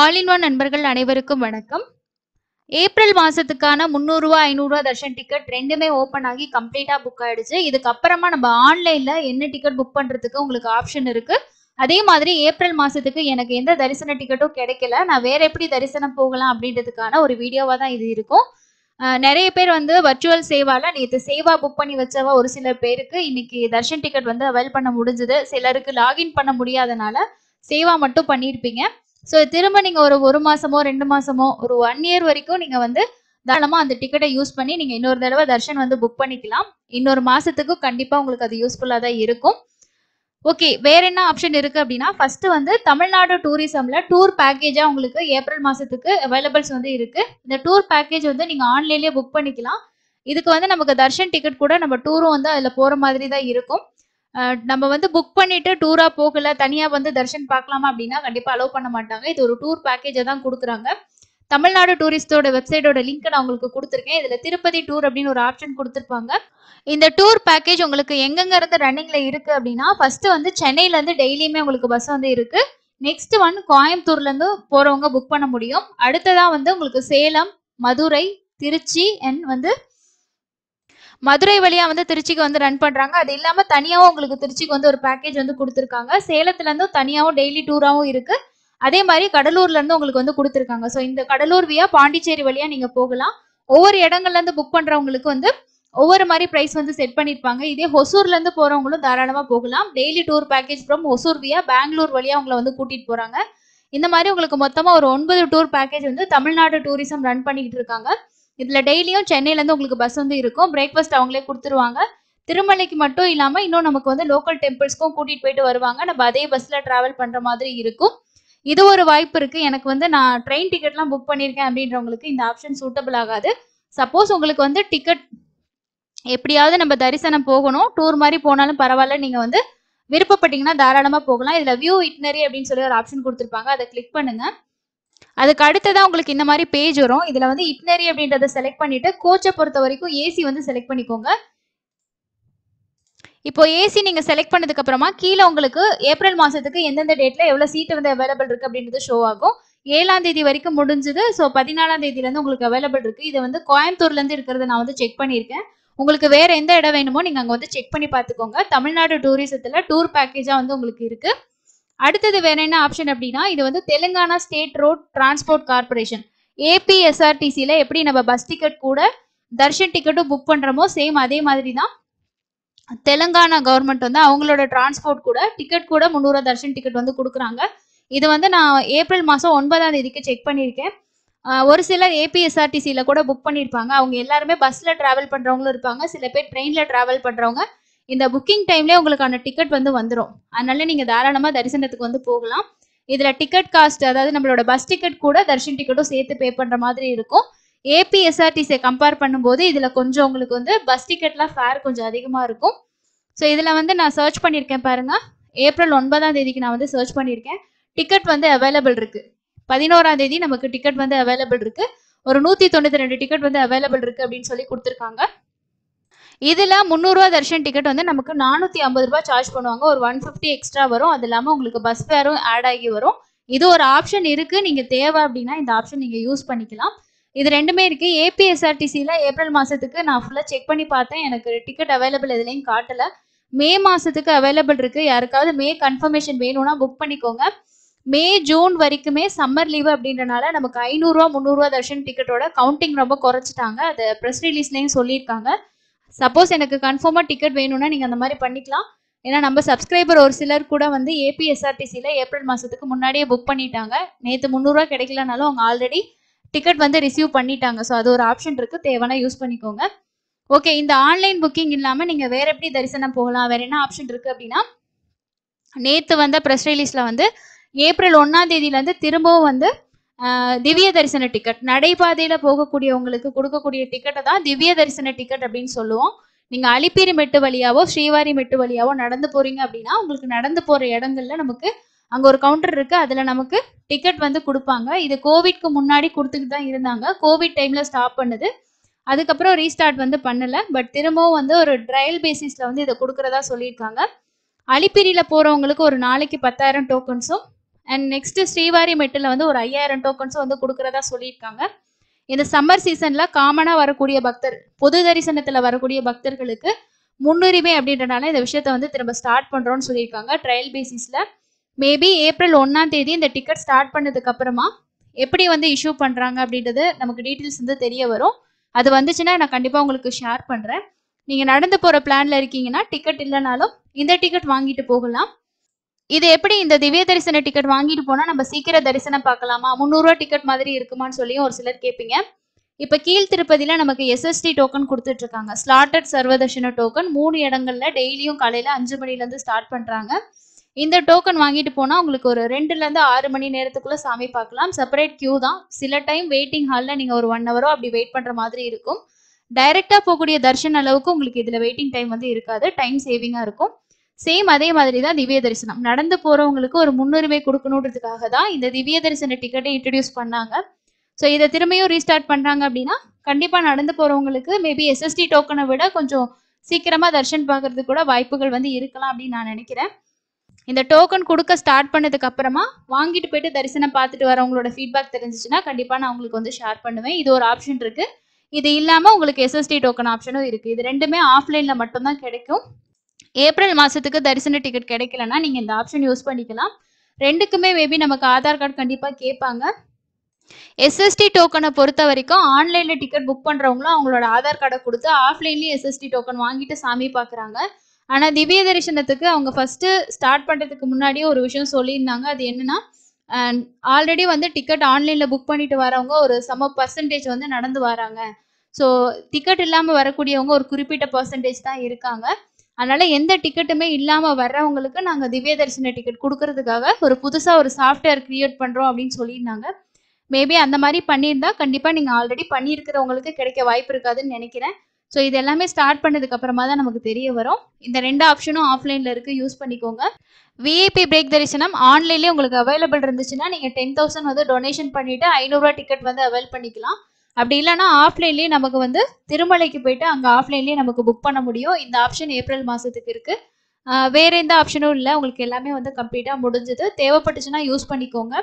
ஆலின் one நண்பர்கள் அனைவருக்கும் வணக்கம் ஏப்ரல் மாசத்துக்கான முந்நூறுரூவா ஐநூறுரூவா தர்ஷன் டிக்கெட் ரெண்டுமே ஓப்பன் ஆகி கம்ப்ளீட்டாக புக் ஆயிடுச்சு இதுக்கப்புறமா நம்ம ஆன்லைனில் என்ன டிக்கெட் புக் பண்ணுறதுக்கு உங்களுக்கு ஆப்ஷன் இருக்குது அதே மாதிரி ஏப்ரல் மாதத்துக்கு எனக்கு எந்த தரிசன டிக்கெட்டும் கிடைக்கல நான் வேற எப்படி தரிசனம் போகலாம் அப்படின்றதுக்கான ஒரு வீடியோவாக தான் இது இருக்கும் நிறைய பேர் வந்து வர்ச்சுவல் சேவால நேற்று சேவா புக் பண்ணி வச்சவா ஒரு சில பேருக்கு இன்னைக்கு தர்ஷன் டிக்கெட் வந்து அவைல் பண்ண முடிஞ்சது சிலருக்கு லாகின் பண்ண முடியாதனால சேவா மட்டும் பண்ணியிருப்பீங்க ஸோ திரும்ப நீங்கள் ஒரு ஒரு மாசமோ ரெண்டு மாசமோ ஒரு ஒன் இயர் வரைக்கும் நீங்கள் வந்து தாராளமாக அந்த டிக்கெட்டை யூஸ் பண்ணி நீங்கள் இன்னொரு தடவை தர்ஷன் வந்து புக் பண்ணிக்கலாம் இன்னொரு மாதத்துக்கு கண்டிப்பாக உங்களுக்கு அது யூஸ்ஃபுல்லாக தான் இருக்கும் ஓகே வேற என்ன ஆப்ஷன் இருக்கு அப்படின்னா ஃபர்ஸ்ட் வந்து தமிழ்நாடு டூரிசம்ல டூர் பேக்கேஜா உங்களுக்கு ஏப்ரல் மாசத்துக்கு அவைலபிள்ஸ் வந்து இருக்கு இந்த டூர் பேக்கேஜ் வந்து நீங்க ஆன்லைன்லயே புக் பண்ணிக்கலாம் இதுக்கு வந்து நமக்கு தர்ஷன் டிக்கெட் கூட நம்ம டூரும் வந்து அதுல போற மாதிரி தான் இருக்கும் நம்ம வந்து புக் பண்ணிட்டு டூரா போகல தனியா வந்து தர்ஷன் பார்க்கலாமா அப்படின்னா கண்டிப்பா அலோவ் பண்ண மாட்டாங்க இது ஒரு டூர் பேக்கேஜை தான் கொடுக்குறாங்க தமிழ்நாடு டூரிஸ்டோட வெப்சைட்டோட லிங்க் நான் உங்களுக்கு கொடுத்துருக்கேன் இதுல திருப்பதி டூர் அப்படின்னு ஒரு ஆப்ஷன் கொடுத்துருப்பாங்க இந்த டூர் பேக்கேஜ் உங்களுக்கு எங்கெங்க இருந்து ரன்னிங்ல இருக்கு அப்படின்னா ஃபர்ஸ்ட் வந்து சென்னையில இருந்து டெய்லியுமே உங்களுக்கு பஸ் வந்து இருக்கு நெக்ஸ்ட் ஒன் கோயம்புத்தூர்ல இருந்து போறவங்க புக் பண்ண முடியும் அடுத்ததான் வந்து உங்களுக்கு சேலம் மதுரை திருச்சி அண்ட் வந்து மதுரை வழியாக வந்து திருச்சிக்கு வந்து ரன் பண்ணுறாங்க அது இல்லாமல் தனியாகவும் உங்களுக்கு திருச்சிக்கு வந்து ஒரு பேக்கேஜ் வந்து கொடுத்துருக்காங்க சேலத்துலேருந்தும் தனியாகவும் டெய்லி டூராகவும் இருக்குது அதே மாதிரி கடலூர்லேருந்து உங்களுக்கு வந்து கொடுத்துருக்காங்க ஸோ இந்த கடலூர் வியா பாண்டிச்சேரி வழியாக நீங்கள் போகலாம் ஒவ்வொரு இருந்து புக் பண்ணுறவங்களுக்கு வந்து ஒவ்வொரு மாதிரி ப்ரைஸ் வந்து செட் பண்ணியிருப்பாங்க இதே இருந்து போகிறவங்களும் தாராளமாக போகலாம் daily tour package from Hosur via Bangalore வழியாக உங்களை வந்து கூட்டிகிட்டு போகிறாங்க இந்த மாதிரி உங்களுக்கு மொத்தமாக ஒரு ஒன்பது டூர் பேக்கேஜ் வந்து தமிழ்நாடு டூரிசம் ரன் பண்ணிக்கிட்டு இருக்காங்க இதில் டெய்லியும் சென்னையிலேருந்து உங்களுக்கு பஸ் வந்து இருக்கும் பிரேக்ஃபாஸ்ட் அவங்களே கொடுத்துருவாங்க திருமலைக்கு மட்டும் இல்லாமல் இன்னும் நமக்கு வந்து லோக்கல் டெம்பிள்ஸ்க்கும் கூட்டிகிட்டு போயிட்டு வருவாங்க நம்ம அதே பஸ்ஸில் ட்ராவல் பண்ணுற மாதிரி இருக்கும் இது ஒரு வாய்ப்பு இருக்குது எனக்கு வந்து நான் ட்ரெயின் டிக்கெட்லாம் புக் பண்ணியிருக்கேன் அப்படின்றவங்களுக்கு இந்த ஆப்ஷன் சூட்டபிள் ஆகாது சப்போஸ் உங்களுக்கு வந்து டிக்கெட் எப்படியாவது நம்ம தரிசனம் போகணும் டூர் மாதிரி போனாலும் பரவாயில்ல நீங்கள் வந்து விருப்பப்பட்டீங்கன்னா தாராளமாக போகலாம் இதில் வியூ இட்னரி அப்படின்னு சொல்லி ஒரு ஆப்ஷன் கொடுத்துருப்பாங்க அதை கிளிக் பண்ணுங்கள் அதுக்கு அடுத்ததான் உங்களுக்கு இந்த மாதிரி பேஜ் வரும் இதுல வந்து இட்னரி அப்படின்றத செலக்ட் பண்ணிட்டு கோச்சை பொறுத்த வரைக்கும் ஏசி வந்து செலக்ட் பண்ணிக்கோங்க இப்போ ஏசி நீங்க செலக்ட் பண்ணதுக்கு அப்புறமா கீழே உங்களுக்கு ஏப்ரல் மாசத்துக்கு எந்தெந்த டேட்ல எவ்வளவு சீட் வந்து அவைலபிள் இருக்கு அப்படின்றது ஷோ ஆகும் ஏழாம் தேதி வரைக்கும் முடிஞ்சது ஸோ பதினாலாம் தேதியில இருந்து உங்களுக்கு அவைலபிள் இருக்கு இது வந்து கோயம்புத்தூர்ல இருந்து இருக்கிறத நான் வந்து செக் பண்ணியிருக்கேன் உங்களுக்கு வேற எந்த இடம் வேணுமோ நீங்க அங்க வந்து செக் பண்ணி பாத்துக்கோங்க தமிழ்நாடு டூரிசத்துல டூர் பேக்கேஜா வந்து உங்களுக்கு இருக்கு அடுத்தது வேற என்ன ஆப்ஷன் அப்படின்னா இது வந்து Telangana state road transport corporation ஏபிஎஸ்ஆர்டிசியில் எப்படி நம்ம பஸ் டிக்கெட் கூட தர்ஷன் டிக்கெட்டும் புக் பண்ணுறோமோ சேம் அதே மாதிரி தான் தெலுங்கானா கவர்மெண்ட் வந்து அவங்களோட டிரான்ஸ்போர்ட் கூட டிக்கெட் கூட முந்நூறுவா தர்ஷன் டிக்கெட் வந்து கொடுக்குறாங்க இது வந்து நான் ஏப்ரல் மாதம் ஒன்பதாம் தேதிக்கு செக் பண்ணியிருக்கேன் ஒரு சிலர் ஏபிஎஸ்ஆர்டிசியில் கூட புக் பண்ணியிருப்பாங்க அவங்க எல்லாருமே பஸ்ஸில் ட்ராவல் பண்ணுறவங்களும் இருப்பாங்க சில பேர் ட்ரெயினில் ட்ராவல் பண்ணுறவங்க இந்த புக்கிங் டைம்லேயே உங்களுக்கான டிக்கெட் வந்து வந்துடும் அதனால நீங்கள் தாராளமாக தரிசனத்துக்கு வந்து போகலாம் இதில் டிக்கெட் காஸ்ட் அதாவது நம்மளோட பஸ் டிக்கெட் கூட தர்ஷன் டிக்கெட்டும் சேர்த்து பே பண்ணுற மாதிரி இருக்கும் ஏபிஎஸ்ஆர்டிசியை கம்பேர் பண்ணும்போது இதில் கொஞ்சம் உங்களுக்கு வந்து பஸ் டிக்கெட்லாம் ஃபேர் கொஞ்சம் அதிகமாக இருக்கும் ஸோ இதில் வந்து நான் சர்ச் பண்ணியிருக்கேன் பாருங்கள் ஏப்ரல் ஒன்பதாம் தேதிக்கு நான் வந்து சர்ச் பண்ணியிருக்கேன் டிக்கெட் வந்து அவைலபிள் இருக்குது பதினோராம் தேதி நமக்கு டிக்கெட் வந்து அவைலபிள் இருக்குது ஒரு நூற்றி தொண்ணூற்றி ரெண்டு டிக்கெட் வந்து அவைலபிள் இருக்குது அப்படின்னு சொல்லி கொடுத்துருக்காங்க இதில் முந்நூறுரூவா தர்ஷன் டிக்கெட் வந்து நமக்கு நானூற்றி ஐம்பது ரூபா சார்ஜ் பண்ணுவாங்க ஒரு ஒன் ஃபிஃப்டி எக்ஸ்ட்ரா வரும் அது இல்லாமல் உங்களுக்கு பஸ் ஃபேரும் ஆட் ஆகி வரும் இது ஒரு ஆப்ஷன் இருக்குது நீங்கள் தேவை அப்படின்னா இந்த ஆப்ஷன் நீங்கள் யூஸ் பண்ணிக்கலாம் இது ரெண்டுமே இருக்குது ஏபிஎஸ்ஆர்டிசியில் ஏப்ரல் மாதத்துக்கு நான் ஃபுல்லாக செக் பண்ணி பார்த்தேன் எனக்கு டிக்கெட் அவைலபிள் எதுலேயும் காட்டலை மே மாதத்துக்கு அவைலபிள் இருக்குது யாருக்காவது மே கன்ஃபர்மேஷன் வேணும்னா புக் பண்ணிக்கோங்க மே ஜூன் வரைக்குமே சம்மர் லீவு அப்படின்றனால நமக்கு ஐநூறுரூவா முந்நூறுரூவா தர்ஷன் டிக்கெட்டோட கவுண்டிங் ரொம்ப குறைச்சிட்டாங்க அதை ப்ரெஸ் ரிலீஸ்லேயும் சொல்லியிருக்காங்க சப்போஸ் எனக்கு கன்ஃபார்மாக டிக்கெட் வேணும்னா நீங்கள் அந்த மாதிரி பண்ணிக்கலாம் ஏன்னா நம்ம சப்ஸ்கிரைபர் ஒரு சிலர் கூட வந்து ஏபிஎஸ்ஆர்டிசியில் ஏப்ரல் மாதத்துக்கு முன்னாடியே புக் பண்ணிட்டாங்க நேற்று முந்நூறுரூவா கிடைக்கலனாலும் அவங்க ஆல்ரெடி டிக்கெட் வந்து ரிசீவ் பண்ணிட்டாங்க ஸோ அது ஒரு ஆப்ஷன் இருக்குது தேவைன்னா யூஸ் பண்ணிக்கோங்க ஓகே இந்த ஆன்லைன் புக்கிங் இல்லாமல் நீங்கள் வேறு எப்படி தரிசனம் போகலாம் வேறு என்ன ஆப்ஷன் இருக்குது அப்படின்னா நேற்று வந்த ப்ரெஸ் ரிலீஸில் வந்து ஏப்ரல் ஒன்றாம் தேதியிலேருந்து திரும்பவும் வந்து திவ்ய தரிசன டிக்கெட் நடைபாதையில போகக்கூடியவங்களுக்கு கொடுக்கக்கூடிய டிக்கெட்டை தான் திவ்ய தரிசன டிக்கெட் அப்படின்னு சொல்லுவோம் நீங்க அலிப்பிரி மெட்டு வழியாவோ ஸ்ரீவாரி மெட்டு வழியாவோ நடந்து போறீங்க அப்படின்னா உங்களுக்கு நடந்து போற இடங்கள்ல நமக்கு அங்க ஒரு கவுண்டர் இருக்கு அதுல நமக்கு டிக்கெட் வந்து கொடுப்பாங்க இது கோவிட்க்கு முன்னாடி கொடுத்துட்டு தான் இருந்தாங்க கோவிட் டைம்ல ஸ்டாப் பண்ணுது அதுக்கப்புறம் ரீஸ்டார்ட் வந்து பண்ணல பட் திரும்பவும் வந்து ஒரு ட்ரையல் பேசிஸ்ல வந்து இதை கொடுக்கறதா சொல்லியிருக்காங்க அலிப்பிரியில போறவங்களுக்கு ஒரு நாளைக்கு பத்தாயிரம் டோக்கன்ஸும் அண்ட் நெக்ஸ்ட் ஸ்ரீவாரி மெட்டில் வந்து ஒரு ஐயாயிரம் டோக்கன்ஸும் வந்து கொடுக்குறதா சொல்லியிருக்காங்க இந்த சம்மர் சீசனில் காமனாக வரக்கூடிய பக்தர் பொது தரிசனத்தில் வரக்கூடிய பக்தர்களுக்கு முன்னுரிமை அப்படின்றனால இந்த விஷயத்த வந்து திரும்ப ஸ்டார்ட் பண்ணுறோன்னு சொல்லியிருக்காங்க ட்ரையல் பேசிஸில் மேபி ஏப்ரல் ஒன்றாம் தேதி இந்த டிக்கெட் ஸ்டார்ட் பண்ணதுக்கு அப்புறமா எப்படி வந்து இஷ்யூ பண்ணுறாங்க அப்படின்றது நமக்கு டீட்டெயில்ஸ் வந்து தெரிய வரும் அது வந்துச்சுன்னா நான் கண்டிப்பாக உங்களுக்கு ஷேர் பண்ணுறேன் நீங்கள் நடந்து போகிற பிளானில் இருக்கீங்கன்னா டிக்கெட் இல்லைனாலும் இந்த டிக்கெட் வாங்கிட்டு போகலாம் இது எப்படி இந்த திவ்ய தரிசன டிக்கெட் வாங்கிட்டு போனா நம்ம சீக்கிர தரிசனம் பார்க்கலாமா முந்நூறுரூவா டிக்கெட் மாதிரி இருக்குமான்னு சொல்லியும் ஒரு சிலர் கேட்பீங்க இப்போ கீழ் திருப்பதியில நமக்கு எஸ்எஸ்டி டோக்கன் கொடுத்துட்டு இருக்காங்க ஸ்லாட்டட் சர்வதர்ஷன டோக்கன் மூணு இடங்கள்ல டெய்லியும் காலையில அஞ்சு மணிலேருந்து ஸ்டார்ட் பண்றாங்க இந்த டோக்கன் வாங்கிட்டு போனால் உங்களுக்கு ஒரு ரெண்டுலேருந்து ஆறு மணி நேரத்துக்குள்ளே சாமி பார்க்கலாம் செப்பரேட் க்யூ தான் சில டைம் வெயிட்டிங் ஹாலில் நீங்கள் ஒரு ஒன் ஹவரோ அப்படி வெயிட் பண்ணுற மாதிரி இருக்கும் டைரெக்டாக போகக்கூடிய தர்ஷன் அளவுக்கு உங்களுக்கு இதில் வெயிட்டிங் டைம் வந்து இருக்காது டைம் சேவிங்காக இருக்கும் சேம் அதே மாதிரி தான் திவ்ய தரிசனம் நடந்து போறவங்களுக்கு ஒரு முன்னுரிமை கொடுக்கணுன்றதுக்காக தான் இந்த திவ்ய தரிசன டிக்கெட்டை இன்ட்ரடியூஸ் பண்ணாங்க ஸோ இதை திரும்பியும் ரீஸ்டார்ட் பண்றாங்க அப்படின்னா கண்டிப்பா நடந்து போறவங்களுக்கு மேபி எஸ்எஸ்டி டோக்கனை விட கொஞ்சம் சீக்கிரமா தர்ஷன் பார்க்கறதுக்கு கூட வாய்ப்புகள் வந்து இருக்கலாம் அப்படின்னு நான் நினைக்கிறேன் இந்த டோக்கன் கொடுக்க ஸ்டார்ட் பண்ணதுக்கு அப்புறமா வாங்கிட்டு போயிட்டு தரிசனம் பார்த்துட்டு வரவங்களோட ஃபீட்பேக் தெரிஞ்சிச்சுன்னா கண்டிப்பா நான் உங்களுக்கு வந்து ஷேர் பண்ணுவேன் இது ஒரு ஆப்ஷன் இருக்கு இது இல்லாம உங்களுக்கு எஸ்எஸ்டி டோக்கன் ஆப்ஷனும் இருக்கு இது ரெண்டுமே ஆஃப்லைன்ல மட்டும்தான் கிடைக்கும் ஏப்ரல் மாதத்துக்கு தரிசன டிக்கெட் கிடைக்கலன்னா நீங்கள் இந்த ஆப்ஷன் யூஸ் பண்ணிக்கலாம் ரெண்டுக்குமே மேபி நமக்கு ஆதார் கார்டு கண்டிப்பாக கேட்பாங்க எஸ்எஸ்டி டோக்கனை பொறுத்த வரைக்கும் ஆன்லைனில் டிக்கெட் புக் பண்ணுறவங்களும் அவங்களோட ஆதார் கார்டை கொடுத்து ஆஃப்லைன்லேயும் எஸ்எஸ்டி டோக்கன் வாங்கிட்டு சாமி பார்க்குறாங்க ஆனால் திவ்ய தரிசனத்துக்கு அவங்க ஃபஸ்ட்டு ஸ்டார்ட் பண்ணுறதுக்கு முன்னாடியே ஒரு விஷயம் சொல்லியிருந்தாங்க அது என்னென்னா ஆல்ரெடி வந்து டிக்கெட் ஆன்லைனில் புக் பண்ணிட்டு வரவங்க ஒரு சம பர்சன்டேஜ் வந்து நடந்து வராங்க ஸோ டிக்கெட் இல்லாமல் வரக்கூடியவங்க ஒரு குறிப்பிட்ட பர்சன்டேஜ் தான் இருக்காங்க அதனால எந்த டிக்கெட்டுமே இல்லாம வர்றவங்களுக்கு நாங்க திவ்ய தரிசன டிக்கெட் கொடுக்கறதுக்காக ஒரு புதுசா ஒரு சாஃப்ட்வேர் கிரியேட் பண்றோம் அப்படின்னு சொல்லியிருந்தாங்க மேபி அந்த மாதிரி பண்ணியிருந்தா கண்டிப்பா நீங்க ஆல்ரெடி பண்ணியிருக்கிறவங்களுக்கு கிடைக்க வாய்ப்பு இருக்காதுன்னு நினைக்கிறேன் ஸோ இது எல்லாமே ஸ்டார்ட் பண்ணதுக்கு அப்புறமா தான் நமக்கு தெரிய வரும் இந்த ரெண்டு ஆப்ஷனும் ஆஃப்லைனில் இருக்குது யூஸ் பண்ணிக்கோங்க விஐபி பிரேக் தரிசனம் ஆன்லைன்லேயே உங்களுக்கு அவைலபிள் இருந்துச்சுன்னா நீங்கள் டென் தௌசண்ட் வந்து டொனேஷன் பண்ணிவிட்டு ஐநூறுரூவா டிக்கெட் வந்து அவைல் பண்ணிக்கலாம் அப்படி இல்லைன்னா ஆஃப்லைன்லேயே நமக்கு வந்து திருமலைக்கு போயிட்டு அங்கே ஆஃப்லைன்லேயே நமக்கு புக் பண்ண முடியும் இந்த ஆப்ஷன் ஏப்ரல் மாதத்துக்கு இருக்குது வேறு எந்த ஆப்ஷனும் இல்லை உங்களுக்கு எல்லாமே வந்து கம்ப்ளீட்டாக முடிஞ்சது தேவைப்பட்டுச்சுன்னா யூஸ் பண்ணிக்கோங்க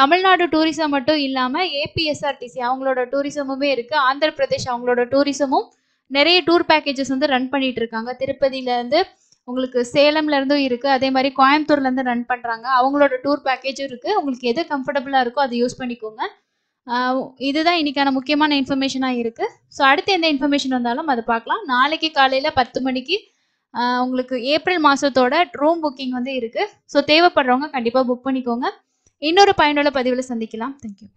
தமிழ்நாடு டூரிசம் மட்டும் இல்லாமல் ஏபிஎஸ்ஆர்டிசி அவங்களோட டூரிசமுமே இருக்குது ஆந்திர பிரதேஷ் அவங்களோட டூரிசமும் நிறைய டூர் பேக்கேஜஸ் வந்து ரன் பண்ணிட்டு இருக்காங்க திருப்பதியிலேருந்து உங்களுக்கு சேலம்லேருந்தும் இருக்குது அதே மாதிரி கோயம்புத்தூர்லேருந்து ரன் பண்ணுறாங்க அவங்களோட டூர் பேக்கேஜும் இருக்குது உங்களுக்கு எது கம்ஃபர்டபுளாக இருக்கோ அதை யூஸ் பண்ணிக்கோங்க இதுதான் இன்னைக்கான முக்கியமான இன்ஃபர்மேஷனாக இருக்குது ஸோ அடுத்து எந்த இன்ஃபர்மேஷன் வந்தாலும் அது பார்க்கலாம் நாளைக்கு காலையில் பத்து மணிக்கு உங்களுக்கு ஏப்ரல் மாதத்தோட ரூம் புக்கிங் வந்து இருக்குது ஸோ தேவைப்படுறவங்க கண்டிப்பாக புக் பண்ணிக்கோங்க இன்னொரு பயனுள்ள பதிவில் சந்திக்கலாம் தேங்க்யூ